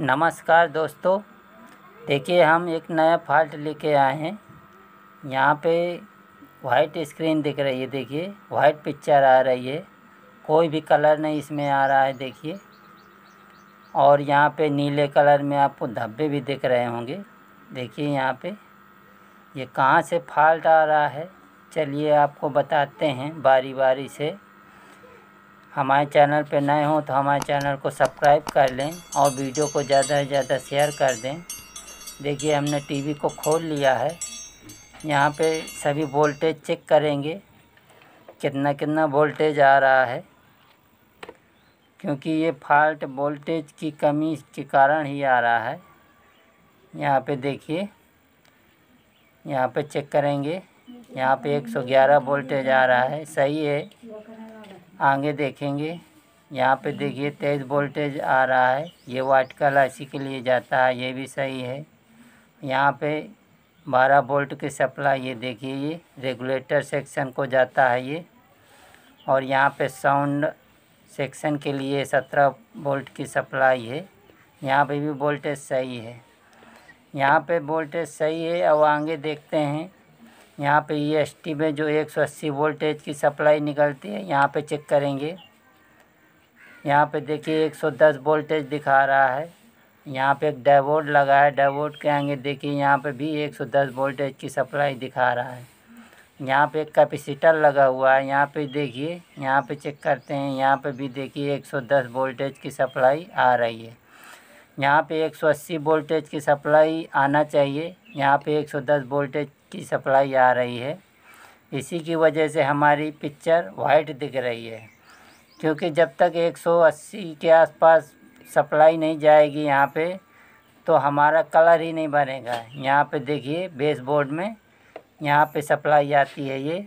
नमस्कार दोस्तों देखिए हम एक नया फाल्ट लेके आए हैं यहाँ पे वाइट स्क्रीन दिख रही है देखिए वाइट पिक्चर आ रही है कोई भी कलर नहीं इसमें आ रहा है देखिए और यहाँ पे नीले कलर में आपको धब्बे भी दिख रहे होंगे देखिए यहाँ पे ये कहाँ से फॉल्ट आ रहा है चलिए आपको बताते हैं बारी बारी से हमारे चैनल पर नए हों तो हमारे चैनल को सब्सक्राइब कर लें और वीडियो को ज़्यादा से ज़्यादा शेयर कर दें देखिए हमने टीवी को खोल लिया है यहाँ पे सभी वोल्टेज चेक करेंगे कितना कितना वोल्टेज आ रहा है क्योंकि ये फॉल्ट वोल्टेज की कमी के कारण ही आ रहा है यहाँ पे देखिए यहाँ पे चेक करेंगे यहाँ पे 111 वोल्टेज आ रहा है सही है आगे देखेंगे यहाँ पे देखिए तेज वोल्टेज आ रहा है ये वाइट कलर इसी के लिए जाता है ये भी सही है यहाँ पे बारह वोल्ट की सप्लाई ये देखिए ये रेगुलेटर सेक्शन को जाता है ये और यहाँ पे साउंड सेक्शन के लिए सत्रह वोल्ट की सप्लाई है यहाँ पे भी वोल्टेज सही है यहाँ पे वोल्टेज सही है अब आगे देखते हैं यहाँ पे ई एस में जो 180 वोल्टेज की सप्लाई निकलती है यहाँ पे चेक करेंगे यहाँ पे देखिए 110 वोल्टेज दिखा रहा है यहाँ पे एक डाइवोड लगा है डाइवोड के आगे देखिए यहाँ पे भी 110 वोल्टेज की सप्लाई दिखा रहा है यहाँ पे एक कैपेसिटर लगा हुआ है यहाँ पे देखिए यहाँ पे चेक करते हैं यहाँ पे भी देखिए 110 वोल्टेज की सप्लाई आ रही है यहाँ पे 180 वोल्टेज की सप्लाई आना चाहिए यहाँ पे 110 वोल्टेज की सप्लाई आ रही है इसी की वजह से हमारी पिक्चर वाइट दिख रही है क्योंकि जब तक 180 के आसपास सप्लाई नहीं जाएगी यहाँ पे तो हमारा कलर ही नहीं बनेगा यहाँ पे देखिए बेस बोर्ड में यहाँ पे सप्लाई आती है ये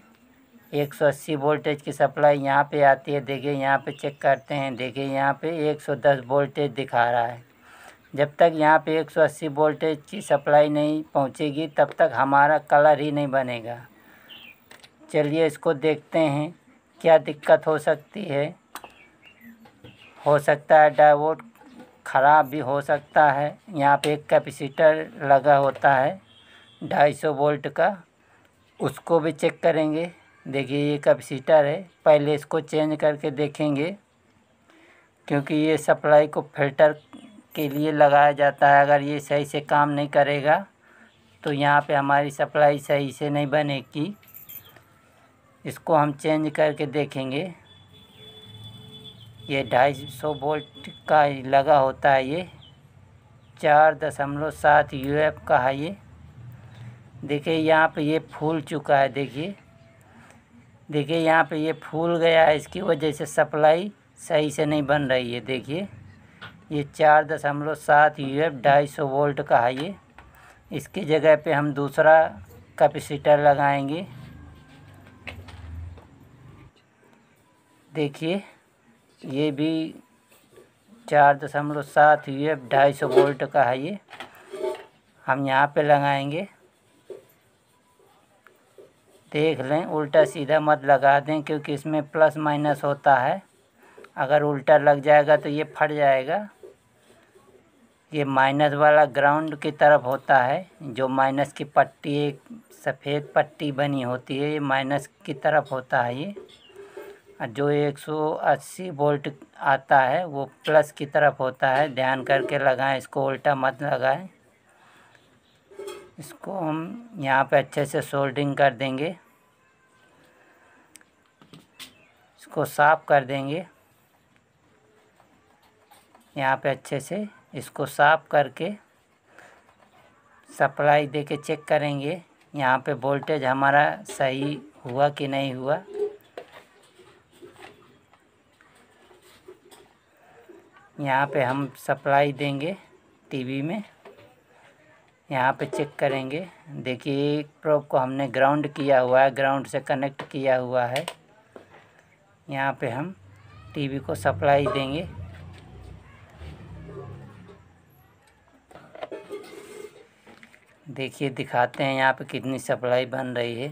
180 वोल्टेज की सप्लाई यहाँ पे आती है देखिए यहाँ पे चेक करते हैं देखिए यहाँ पे 110 वोल्टेज दिखा रहा है जब तक यहाँ पे 180 वोल्टेज की सप्लाई नहीं पहुँचेगी तब तक हमारा कलर ही नहीं बनेगा चलिए इसको देखते हैं क्या दिक्कत हो सकती है हो सकता है डायवोट ख़राब भी हो सकता है यहाँ पे एक कैपेसिटर लगा होता है 250 वोल्ट का उसको भी चेक करेंगे देखिए ये कैपेसिटर है पहले इसको चेंज करके देखेंगे क्योंकि ये सप्लाई को फिल्टर के लिए लगाया जाता है अगर ये सही से काम नहीं करेगा तो यहाँ पे हमारी सप्लाई सही से नहीं बनेगी इसको हम चेंज करके देखेंगे ये ढाई सौ वोल्ट का लगा होता है ये चार दशमलव सात यू एफ का है ये देखिए यहाँ पे ये फूल चुका है देखिए देखिए यहाँ पे ये फूल गया है इसकी वजह से सप्लाई सही से नहीं बन रही है देखिए ये चार दशमलव सात यू एफ ढाई सौ वोल्ट का है ये इसकी जगह पे हम दूसरा कैपेसिटर लगाएंगे देखिए ये भी चार दशमलव सात यू एफ ढाई सौ वोल्ट का है ये हम यहाँ पे लगाएंगे देख लें उल्टा सीधा मत लगा दें क्योंकि इसमें प्लस माइनस होता है अगर उल्टा लग जाएगा तो ये फट जाएगा ये माइनस वाला ग्राउंड की तरफ होता है जो माइनस की पट्टी एक सफ़ेद पट्टी बनी होती है ये माइनस की तरफ होता है ये जो 180 वोल्ट आता है वो प्लस की तरफ होता है ध्यान करके लगाएं इसको उल्टा मत लगाएं इसको हम यहाँ पे अच्छे से सोल्डिंग कर देंगे इसको साफ कर देंगे यहाँ पे अच्छे से इसको साफ करके सप्लाई दे के चेक करेंगे यहाँ पे वोल्टेज हमारा सही हुआ कि नहीं हुआ यहाँ पे हम सप्लाई देंगे टीवी में यहाँ पे चेक करेंगे देखिए एक प्रोब को हमने ग्राउंड किया हुआ है ग्राउंड से कनेक्ट किया हुआ है यहाँ पे हम टीवी को सप्लाई देंगे देखिए दिखाते हैं यहाँ पे कितनी सप्लाई बन रही है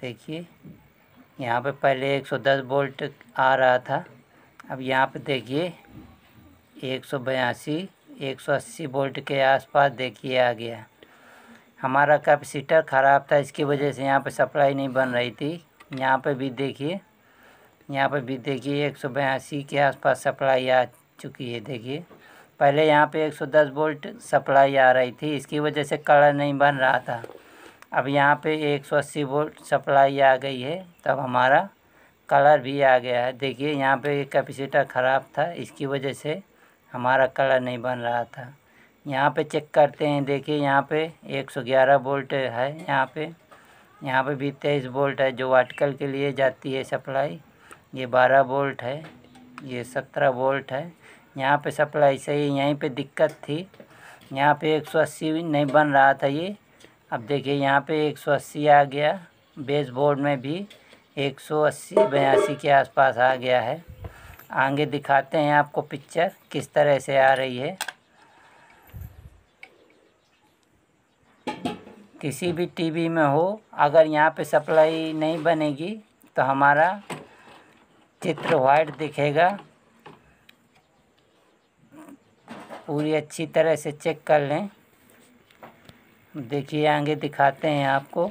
देखिए यहाँ पे पहले 110 वोल्ट आ रहा था अब यहाँ पे देखिए एक सौ बयासी एक सौ अस्सी वोल्ट के आसपास देखिए आ गया हमारा कैपेसिटर ख़राब था इसकी वजह से यहाँ पे सप्लाई नहीं बन रही थी यहाँ पे भी देखिए यहाँ पे भी देखिए एक सौ बयासी के आसपास सप्लाई आ चुकी है देखिए पहले यहाँ पे 110 वोल्ट सप्लाई आ रही थी इसकी वजह से कड़ा नहीं बन रहा था अब यहाँ पे 180 वोल्ट सप्लाई आ गई है तब हमारा कलर भी आ गया है देखिए यहाँ पे कैपेसिटर ख़राब था इसकी वजह से हमारा कलर नहीं बन रहा था यहाँ पे चेक करते हैं देखिए यहाँ पे 111 वोल्ट है यहाँ पे यहाँ पे भी तेईस वोल्ट है जो वाटकल के लिए जाती है सप्लाई ये 12 वोल्ट है ये 17 वोल्ट है यहाँ पे सप्लाई सही यहीं पे दिक्कत थी यहाँ पे 180 नहीं बन रहा था ये अब देखिए यहाँ पे 180 आ गया बेस बोर्ड में भी 180 बयासी के आसपास आ गया है आगे दिखाते हैं आपको पिक्चर किस तरह से आ रही है किसी भी टीवी में हो अगर यहाँ पे सप्लाई नहीं बनेगी तो हमारा चित्र वाइट दिखेगा पूरी अच्छी तरह से चेक कर लें देखिए आगे दिखाते हैं आपको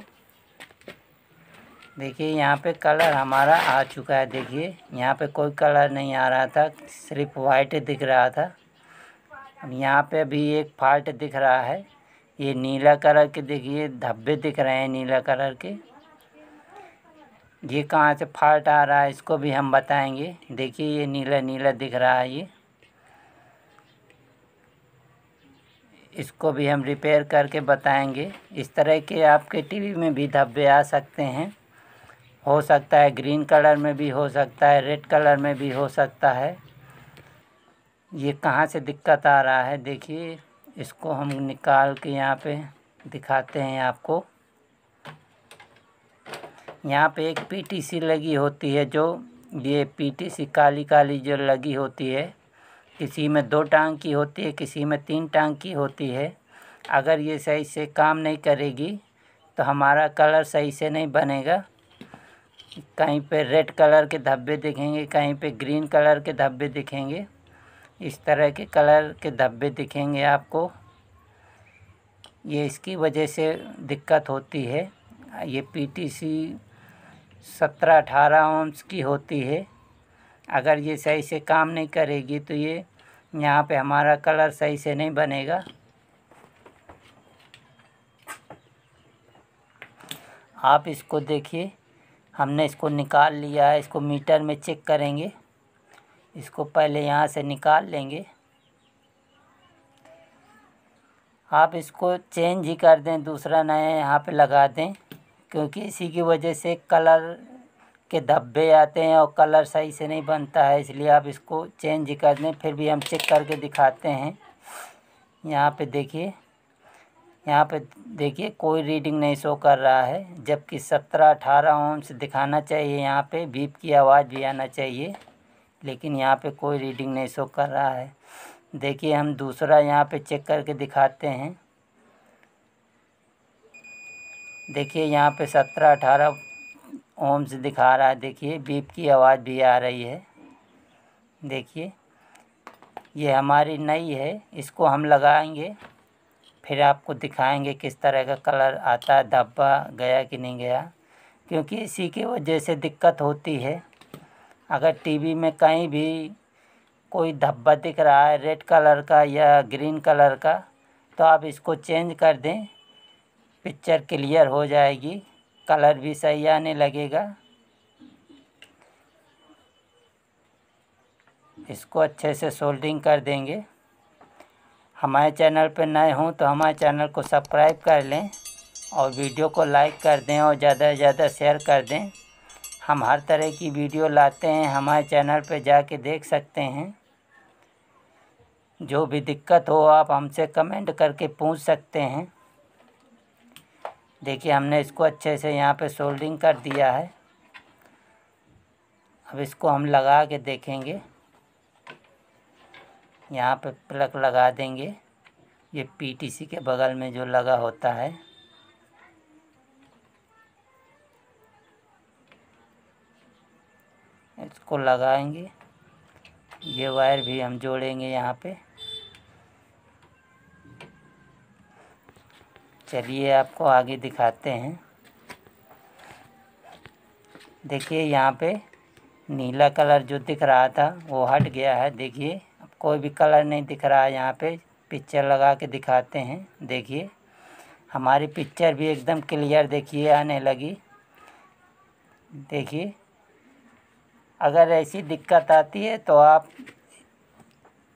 देखिए यहाँ पे कलर हमारा आ चुका है देखिए यहाँ पे कोई कलर नहीं आ रहा था सिर्फ वाइट दिख रहा था यहाँ पे भी एक फाल्ट दिख रहा है ये नीला कलर के देखिए धब्बे दिख रहे हैं नीला कलर के ये कहाँ से फाल्ट आ रहा है इसको भी हम बताएंगे देखिए ये नीला नीला दिख रहा है ये इसको भी हम रिपेयर करके बताएंगे इस तरह के आपके टीवी में भी धब्बे आ सकते हैं हो सकता है ग्रीन कलर में भी हो सकता है रेड कलर में भी हो सकता है ये कहाँ से दिक्कत आ रहा है देखिए इसको हम निकाल के यहाँ पे दिखाते हैं आपको यहाँ पे एक पीटीसी लगी होती है जो ये पीटीसी काली काली जो लगी होती है किसी में दो टांग की होती है किसी में तीन टांग की होती है अगर ये सही से काम नहीं करेगी तो हमारा कलर सही से नहीं बनेगा कहीं पे रेड कलर के धब्बे दिखेंगे कहीं पे ग्रीन कलर के धब्बे दिखेंगे इस तरह के कलर के धब्बे दिखेंगे आपको ये इसकी वजह से दिक्कत होती है ये पीटीसी सत्रह अठारह ओम्स की होती है अगर ये सही से काम नहीं करेगी तो ये यहाँ पे हमारा कलर सही से नहीं बनेगा आप इसको देखिए हमने इसको निकाल लिया है इसको मीटर में चेक करेंगे इसको पहले यहाँ से निकाल लेंगे आप इसको चेंज ही कर दें दूसरा नया यहाँ पे लगा दें क्योंकि इसी की वजह से कलर इसके धब्बे आते हैं और कलर सही से नहीं बनता है इसलिए आप इसको चेंज कर दें फिर भी हम चेक करके दिखाते हैं यहाँ पे देखिए यहाँ पे देखिए कोई रीडिंग नहीं शो कर रहा है जबकि सत्रह अठारह ओम्स दिखाना चाहिए यहाँ पे बीप की आवाज़ भी आना चाहिए लेकिन यहाँ पे कोई रीडिंग नहीं शो कर रहा है देखिए हम दूसरा यहाँ पे चेक करके दिखाते हैं देखिए यहाँ पे सत्रह अठारह ओम से दिखा रहा है देखिए बीप की आवाज़ भी आ रही है देखिए ये हमारी नई है इसको हम लगाएंगे फिर आपको दिखाएंगे किस तरह का कलर आता है धब्बा गया कि नहीं गया क्योंकि इसी के वजह से दिक्कत होती है अगर टीवी में कहीं भी कोई धब्बा दिख रहा है रेड कलर का या ग्रीन कलर का तो आप इसको चेंज कर दें पिक्चर क्लियर हो जाएगी कलर भी सही आने लगेगा इसको अच्छे से सोल्डिंग कर देंगे हमारे चैनल पर नए हों तो हमारे चैनल को सब्सक्राइब कर लें और वीडियो को लाइक कर दें और ज़्यादा से ज़्यादा शेयर कर दें हम हर तरह की वीडियो लाते हैं हमारे चैनल पर जाके देख सकते हैं जो भी दिक्कत हो आप हमसे कमेंट करके पूछ सकते हैं देखिए हमने इसको अच्छे से यहाँ पे सोल्डिंग कर दिया है अब इसको हम लगा के देखेंगे यहाँ पे प्लग लगा देंगे ये पीटीसी के बगल में जो लगा होता है इसको लगाएंगे ये वायर भी हम जोड़ेंगे यहाँ पे चलिए आपको आगे दिखाते हैं देखिए यहाँ पे नीला कलर जो दिख रहा था वो हट गया है देखिए कोई भी कलर नहीं दिख रहा है यहाँ पे पिक्चर लगा के दिखाते हैं देखिए हमारी पिक्चर भी एकदम क्लियर देखिए आने लगी देखिए अगर ऐसी दिक्कत आती है तो आप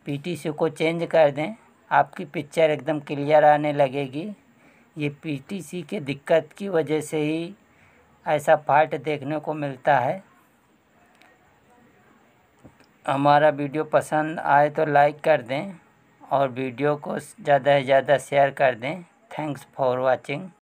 पीटीसी को चेंज कर दें आपकी पिक्चर एकदम क्लियर आने लगेगी ये पीटीसी के दिक्कत की वजह से ही ऐसा पार्ट देखने को मिलता है हमारा वीडियो पसंद आए तो लाइक कर दें और वीडियो को ज़्यादा से ज़्यादा शेयर कर दें थैंक्स फॉर वाचिंग